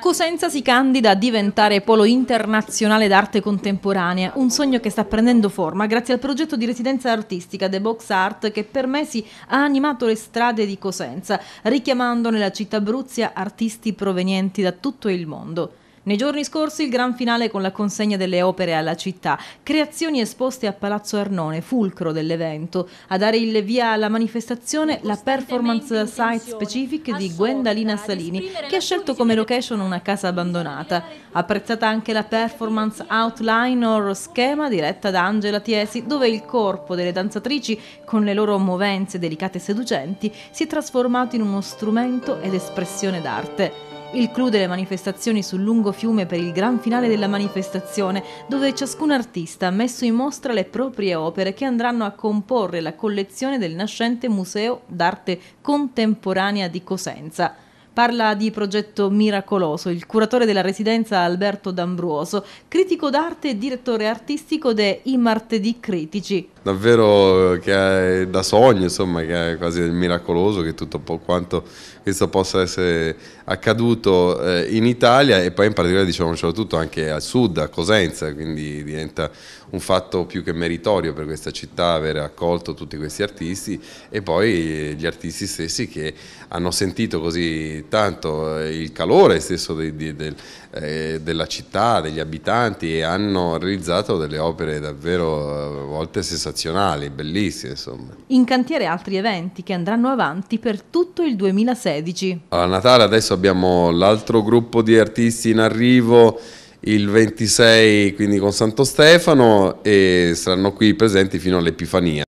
Cosenza si candida a diventare polo internazionale d'arte contemporanea, un sogno che sta prendendo forma grazie al progetto di residenza artistica The Box Art che per mesi ha animato le strade di Cosenza, richiamando nella città bruzia artisti provenienti da tutto il mondo. Nei giorni scorsi il gran finale con la consegna delle opere alla città, creazioni esposte a Palazzo Arnone, fulcro dell'evento. A dare il via alla manifestazione la performance site specific di Gwendalina Salini, che ha scelto come location una casa abbandonata. Apprezzata anche la performance outline or schema diretta da Angela Tiesi, dove il corpo delle danzatrici, con le loro movenze delicate e seducenti, si è trasformato in uno strumento ed espressione d'arte. Il clou delle manifestazioni sul lungo fiume per il gran finale della manifestazione, dove ciascun artista ha messo in mostra le proprie opere che andranno a comporre la collezione del nascente Museo d'arte contemporanea di Cosenza parla di progetto miracoloso. Il curatore della residenza Alberto D'Ambruoso, critico d'arte e direttore artistico de I Martedì Critici. Davvero eh, che è da sogno, insomma, che è quasi miracoloso che tutto quanto questo possa essere accaduto eh, in Italia e poi in particolare diciamo soprattutto anche al sud, a Cosenza, quindi diventa un fatto più che meritorio per questa città avere accolto tutti questi artisti e poi eh, gli artisti stessi che hanno sentito così tanto eh, il calore stesso de, de, de, eh, della città, degli abitanti e hanno realizzato delle opere davvero eh, a volte sensazionali, bellissime insomma. In cantiere altri eventi che andranno avanti per tutto il 2016. A Natale adesso abbiamo l'altro gruppo di artisti in arrivo il 26 quindi con Santo Stefano e saranno qui presenti fino all'Epifania.